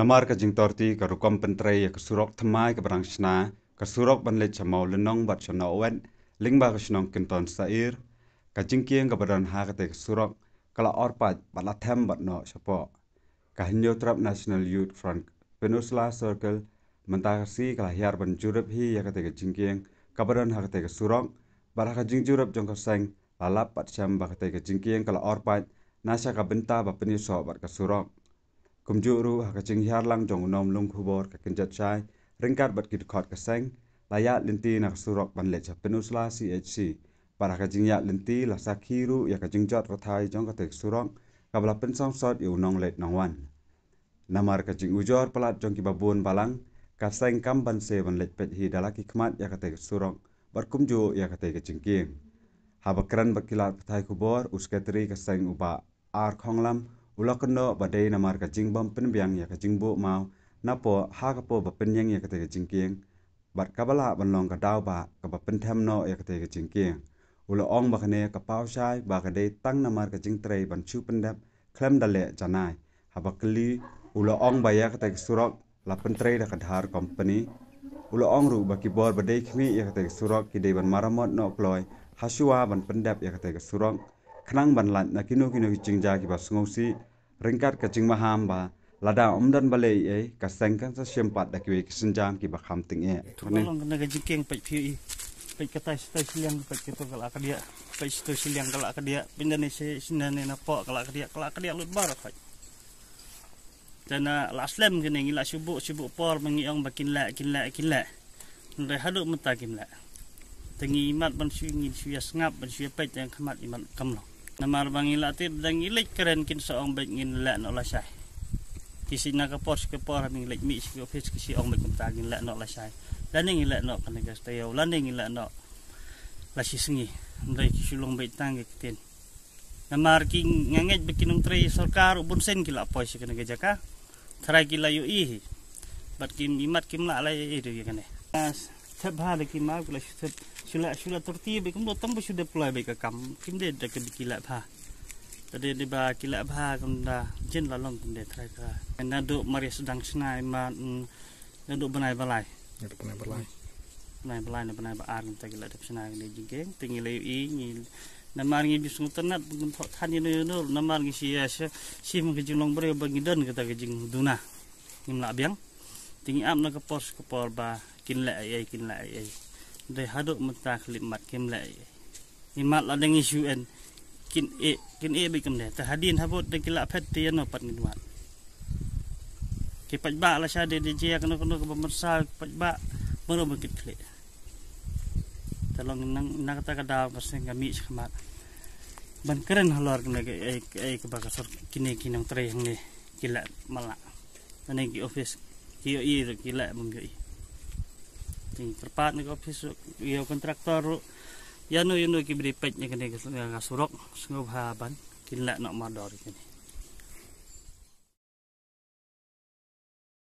លមាកជាងតរទីក៏រកំពិនត្រីក៏សុរកថ្មាយក៏បរាំងឆ្នាក៏សុរកបនលិចមោលនងវត្តឆ្នោអ៊ុនលិងបាក់ឆ្នងគិនតនសៃរក៏ជាងគៀងក៏បរនហាកតេក៏សុរកក្លាអរបាច់បលាថែមបណោឆពោក៏ញោត្រាប់ National Youth Front Peninsula Circle មន្តាស៊ីក្លាហៀរបនជូរិបហ៊ីយ៉ាកតេក៏ជាងគៀងក៏បរនហាកតេក៏សុរកបារាកជាងជូរិបចុងកសែងលាឡាប់បាត់ឆាំបាក់តេក៏ជាងគៀងក្លាអរបាច់ណាសាកបិនតាបពនីសោបាត់ក៏សុរកกุมจูรูหากจึงยาลังจงนอมลงคูบอร์กับกินจัดชายเร่งการบัดกิดขอดกระแสงลายาลินตีนักสุรกบันเลจเป็นอุสลาซีเอชซีปารากจึงยาลินตีลักษาคีรูอยากจึงจอดรถไทยจงกระเตกสุรกกับลับเป็นซองซอดอยู่นองเล็ดนองวันนามาร์กจึงอุจอร์ปลัดจงกิบบุนบาลังกับแสงกำบันเซบันเลจเป็ดฮีดาลักิขมัดอยากระเตกสุรกบัดกุมจูอยากระเตกจึงเกียงหาบกรันบักกิลาดกทยคูบอร์อุสเกตรีกับแสงอุบะอาร์คองลัม ulakno badai namar kaching bam pen biang ya kaching bo mau napo ha kapo ba pen yang ya kate kaching kieng bat kabala banlong ka dau ba ka ba pen tham no ya kate kaching kieng ula ong ba khane ka pau sai ba ka dei tang namar kaching trei ban chu pen dap khlem dale janai haba kli ula ong ba ya kate surok la pen trei da ka dhar company ula ong ru ba ki bor badai khmi ya kate surok ki dei ban maramot no kloi hasuwa ban pen dap ya kate surok khnang ban lat na kinu kinu chingja ki ba sngousi ringkat ka jingma hamba lada omdan bale e ka sengkan sa sempat da kiwe kisenjam ki ba kham ting e thone long na ga jingkeng pai phi i pai ka tai stai siliang pai ka to kala ka dia pai stai siliang kala ka dia indonesia sina ne na po kala ka dia kala ka dia lut bar khai tana la slam ke ne ngila subu subu por mangi ong bakin la kin la kin la ndai hadu mata kin la tengi imat ban suingin suya sengap ban suya pai jang khamat imat kamlong na marbang ila ti dang ilik keren kin so ang bet ngin la no la sha kisi na kapos ke por ming lek mi lah ski lah ofis kisi ang bet kumta ngin la no la sha landing ila no kanega stayo landing ila no la si sengi ndai ki sulung bet tang ke tin na marking ngangej bikin ung tri sarkar ubun sen kila poi si kanega jaka thrai kila yu i bat kim imat kim la lai i du ye kane sab ha de kim ma kula sab shula shula torti be kum lotam be shude ploy be kam kim de de ke dikila ba tadi de ba kila ba kum da jin la long kum de thai ka na do mari sedang snai ma mm, na do banai balai na do banai balai banai balai na banai ba ar kum ta kila de snai ni jingeng tingi le i ni na mar ngi bisung tenat kum tho than ni no na mar ngi si ya si si mung ke jing long bre ba ngi don ke ta ke jing duna ngim la biang tingi am na ke pos ke por ba กินไหลไอ้กินไหลไอ้โดยฮัดมันตาคลิปมัดกินไหลอีมัดเราดังอิชูเอ็นกินเอกินเอไปกันเนี่ยแต่ฮัดดินฮัดบดดังกินละแพทย์เตียนเอาปัดนิดวัดกี่ปัจจุบันเราใช้เดดเจียกันนกๆกับมันซาปัจจุบันเมื่อเราไปกินเละแต่ลองนั่งนั่งตากระดาบเพราะเส้นกามิชขมัดบันเกินฮัลโหลกันเลยไอ้ไอ้กับบักสุดกินเอกินน้องเตรียงเนี่ยกินละมาละตอนนี้กี่ออฟฟิศกี่อี้หรือกี่ละมึงกี่ yang terpat ni kopis ia ya, kontraktor ya nu yunu ya, kibripet ni kene ngasurok sungguh haban kinlak nak madar kene